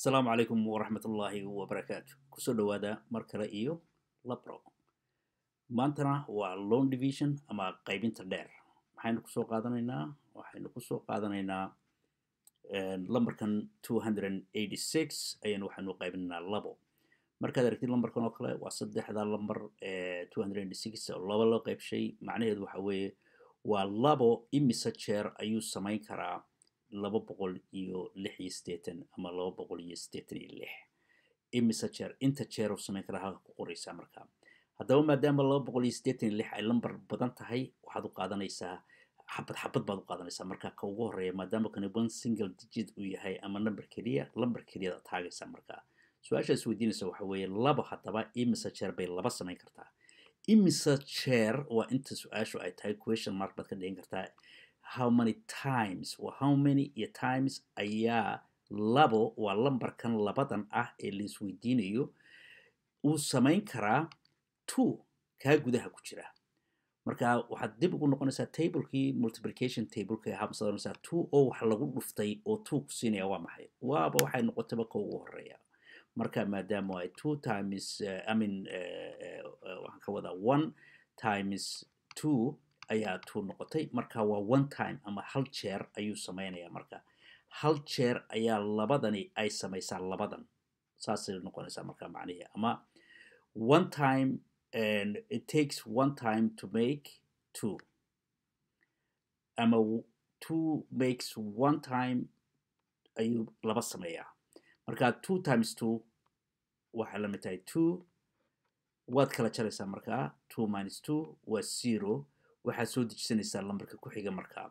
asalaamu calaykum waraxmat ullaahi wabarakaatu kusoo dhowaada mar kale iyo labro maantana waa loan division ama qaybinta dheer maxaynu kusoo qaadanaynaa waxaynu kusoo qaadanaynaa eh, lambarkan ayanu waxaynu qaybinaynaa labo markaad aragtid lambarkan oo kale waa saddexda lambar eh, oo laba loo qaybshay macnaheedu waxa weeye waa labo imise jeer ayuu samayn karaa laba boqol iyo lix iyo sideetan ama laba boqol iyo sideetan iyo lix imise jeer inta jeer u samayn karaa halka ku qoraysaa markaa haddaba maadaama laba boqol iyo sideetan iyo lix ay lambar badan tahay waxaad u qaadanaysaa xabad xabad baad u qaadanaysaa marka ka ugu horreeya maadaama kani one single digit uu yahay ama number keliya lambar keliyaad ad taagaysaa markaa su-aasha is weydiinaysa waxa weeye laba haddaba imise jeer bay laba samayn kartaa imise jeer waa inta su-aashu ay tahay question mark baad ka dhigan kartaa how many times how many iyo times ayaa labo waa lambarkan labadan ah ee laisweydiinayo uu samayn karaa two kaa gudaha ku jira marka waxaad dib ugu noqonaysaa tablekii multiplication tableka hamsad two oo wax lagu dhuftay oo two ku siinaya waa maxay waaba waxay noqotaba ka ugu horeeya marka maadaama ay two times uh, I uh, uh, waxaan ka wadaa one times two ayaa tuu noqotay marka waa one time ama hal jeer ayuu samaynayaa marka hal jeer ayaa labadani ay samaysaa labadan saasay noqonaysaa marka macnihii ama one time and it takes one time to make two ama two makes one time ayuu laba sameeyaa marka two times two waxay lamid tahay two waad kala jaraysaa markaa two minus two waa zero waxaad soo dejisanaysaa lambarka ku xiga markaa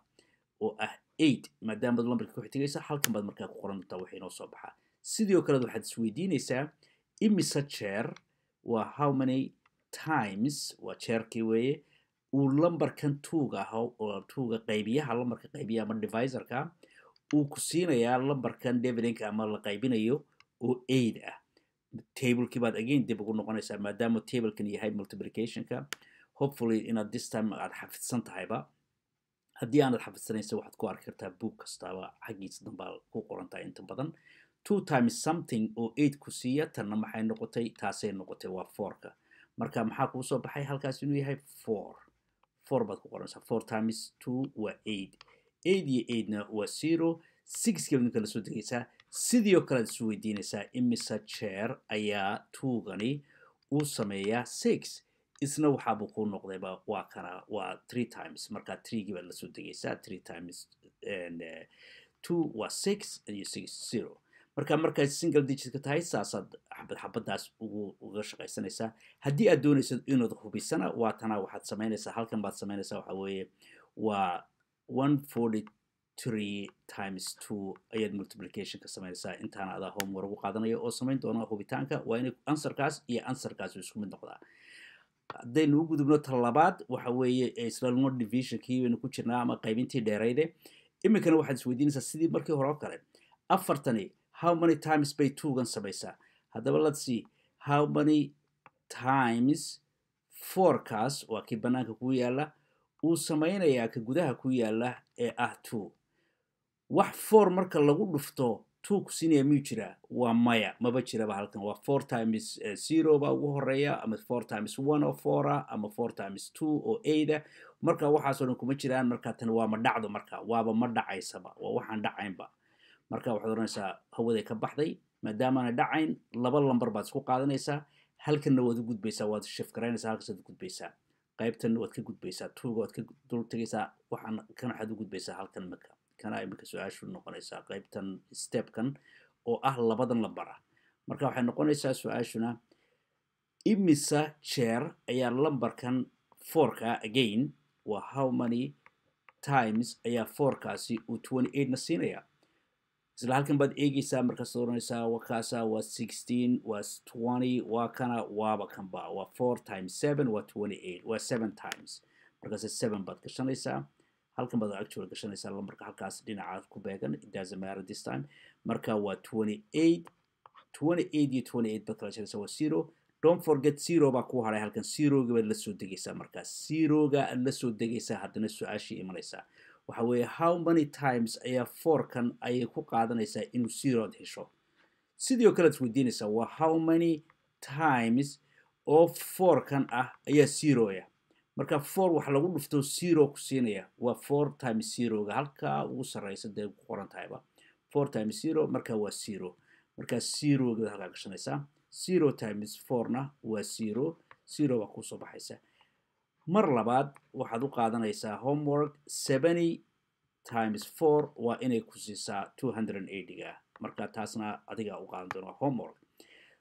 oo ah eight maadaamaad lambarka ku xigtagaysa halkan baad markaa ku qoran doontaa waxa inoo soo baxaa sidoo kaleed waxaad isweydiinaysaa imisa jeer waa how many times waa jeerkii weeye uu lambarkan tuuga ah oo tuuga qaybiyaha lambarka qaybiyaha ama divisorka uu ku siinayaa lambarkan devilinka ama la qaybinayo oo aid ah tablekii baad again dib ugu noqonaysaa maadaama tablekan yahay multiplicationka hopefully inaad this time aad xafidsan tahayba haddii aanad xafidsanaysa waxaad ku arki kartaa book kastaaba xaggiisa dambaa ku qorantaa inta badan two times something oo eight ku siiya tanna maxay noqotay taasay noqotay waa fourka marka maxaa kuu soo baxay halkaas inuu yahay four four baad ku qoranaysaa four times two waa eight eight iyo eightna waa zero six gabaad kala degaysaa sidii kale aad isu weydiinaysaa imisa jeer ayaa tuugani uu sameeyaa six isna waxaabuu kuu noqdayba waa kana waa three times markaa treegii baad lasoo degaysaa three times and uh, two waa six iyo six zero marka markaa single digitka tahay saasaad xabad xabadaas ugu uga shaqaysanaysaa haddii aad doonaysid inaad hubisana waa waxaad samaynaysaa halkan baad samaynaysaa waxaa weeye waa one forty three times two ayaad multiplicationka samaynaysaa intaana adaa homework u qaadanaya oo samayn doona hubitaanka waa inay ansarkaas iyo ansarkaas isku mid noqdaa haddaynu u gudubno tan labaad waxa weeye ee islaalnor divisionkii baynu ku jirnaa ama qaybintii dheerayde iminkana waxaad isweydiinaysaa sidii markii hore o kale afartani how many times bay twogan samaysaa haddaba let's see how many times fourkaas waa kii bannaanka ku yaalla uu samaynayaa ka gudaha ku yaalla ee ah two wax for marka lagu dhufto tuu ku siinaya miyuu jiraa waa maya maba jiraba halkan waa four times eh, zero baa ugu horeeya ama four times one oo foura ah, ama four times two oo eida ah. marka waxaasoo dhan kuma jiraan marka tan waama dhacdo marka waaba ma dhacaysaba waa waxaan dhacaynba marka waxaad odhanaysaa hawaday ka baxday maadaamaana dhacayn laba lambar baad isku qaadanaysaa halkanna waad u gudbaysaa waad shifgaraynaysaa halkasaad gudbaysaa qaybtan waad ka gudbaysaa tuuga waad ka dul tegaysaa waxaan kanaxaad u gudbaysaa halkan marka kana imika su-aashu noqonaysaa qaybtan stepkan oo ah labadan lambara marka waxay noqonaysaa su-aashuna imisa jeer ayaa lambarkan forka again waa how many times ayaa forkaasi uu twenty eightna siinaya isla halkan baad eegeysaa markaas oranaysaa wakaasa waa sixteen waa twenty waa kana waaba kanba waa four times seven waa twenty eight waa seven times markaase seven baad gashanaysaa halkan baad actual gashanaysaa lambarka halkaas dhinaca ku beegan dasamara this time marka waa twenty eight waa zero don't forget zero baa ku haray halkan zeroga baad lasoo degaysaa markaa zeroga aad la degaysaa haddana su-aashii imanaysaa waxa weeye how many times ayaa forkan ayay ku qaadanaysaa inuu zero aad hesho sidoo kale ad isweydiinaysaa waa how many times oo forkan ah ayaa zero marka for wax lagu dhufto zero ku siinaya waa four times zeroga halkaa ugu sarreysa dee ku qoran tahayba four times zero marka waa zero markaa zeroga halkaa gashanaysaa zero times fourna waa zero zero baa kuusoo baxaysa mar labaad waxaad u qaadanaysaa homework seveny times four waa inay ku siisaa two hundred and eighty-ga marka taasna adigaa u qaadan doona homework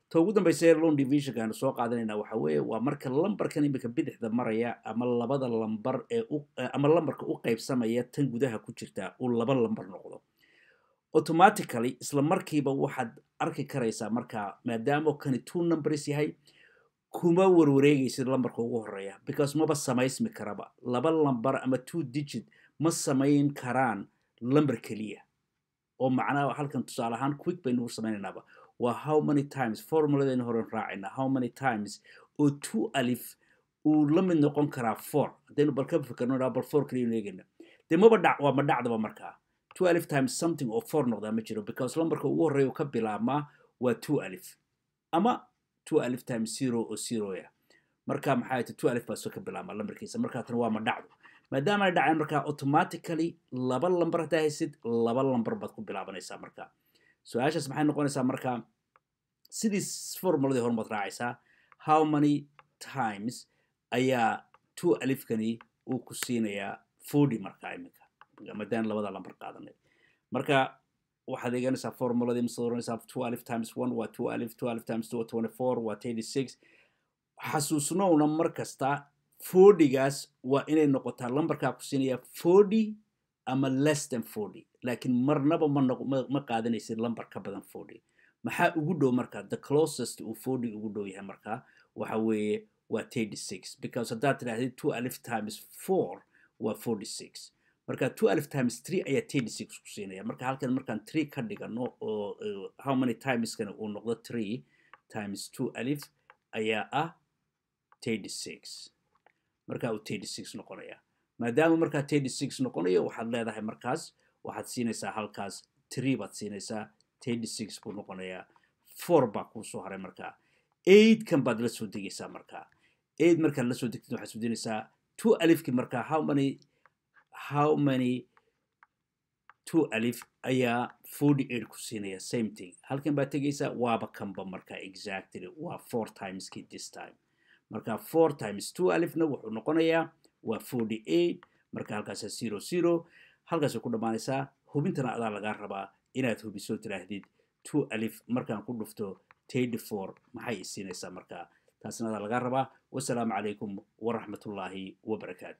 ta ugu dambaysa loan divisionka aanu soo qaadanayna waxa waa marka lambarkan iminka bidixda maraya ama labada lambar ee ama lambarka u qaybsamaya tan gudaha ku jirta uu laba lambar noqdo automatically isla markiiba waxaad arki karaysaa markaa maadaama kani two numbers yahay kuma warwareegaysid lambarka ugu horeeya because maba samaysmi karaba laba lambar ama two digit ma samayn karaan lambar keliya oo macnaha halkan tusaale ahaan quick baynu u samaynaynaba waa how many times formuladan horen raacayna how many times oo two alif uu la mid noqon karaa for haddaynu balka fikirno bal for kaliya eegayna dee maba dhac waa ma dhacdaba markaa two alif times something oo for noqdaa ma jiro because lambarka ugu horreeya ka bilaabmaa waa two alif ama two alif times zero oo zeroya marka maxaa ta two alif baa soo ka bilaabmaa lambarkiisa markaa waa ma dhacdo maadaama ay dhacayn markaa automatically laba lambar haddaa haysid laba lambar baad ku bilaabanaysaa markaa su-aashaas maxay noqonaysaa marka sidii formuladii hormad raacaysaa how many times ayaa two alifkani uu ku siinayaa fudi marka iminka maadaan labada lambar qaadanay marka waxaad eeganaysaa formuladii masad oranaysaa two alif times one waa two alif two alif times two twenty four waa thirty six xasuusnowna mar kasta fordigaas waa inay noqotaa lambarkaa ku siinaya forty ama less than forty laakiin marnaba ma qaadanaysid lamber ka badan fordy maxaa ugu dhow markaa the closest uu fordy ugu dhow yahay markaa waxa weeye waa thirty six because haddaad tidhahdid two alif times four waa forty six marka two alif times three ayaa thirty six ku siinaya marka halkan markaan three ka dhigano oo how many timeskana uu noqdo three times two alif ayaa ah thirty six marka uu thirty six noqonaya maadaama markaa thirty six noqonayo waxaad leedahay markaas waxaad siinaysaa halkaas tree baad siinaysaa tenty six buu noqonayaa four baa kuu soo haray markaa aid baad la soo degaysaa markaa aid markaad lasoo degtid waxaad sudiinaysaa two alifki markaa how many how many two alif ayaa forty eight ku siinaya same thing halkan baad tegaysaa waaba kanba markaa exactly waa four times ki this time marka four times two alifna wuxuu noqonayaa waa forty eight marka halkaasa zero zero halkaasay ku dhammaanaysaa hubintana adaa lagaa rabaa inaad hubiso tiraahdid two alif markaan ku dhufto taydi for maxay isiinaysaa markaa taasna adaa lagaa rabaa wasalaamu calaykum waraxmatullaahi wabarakaatu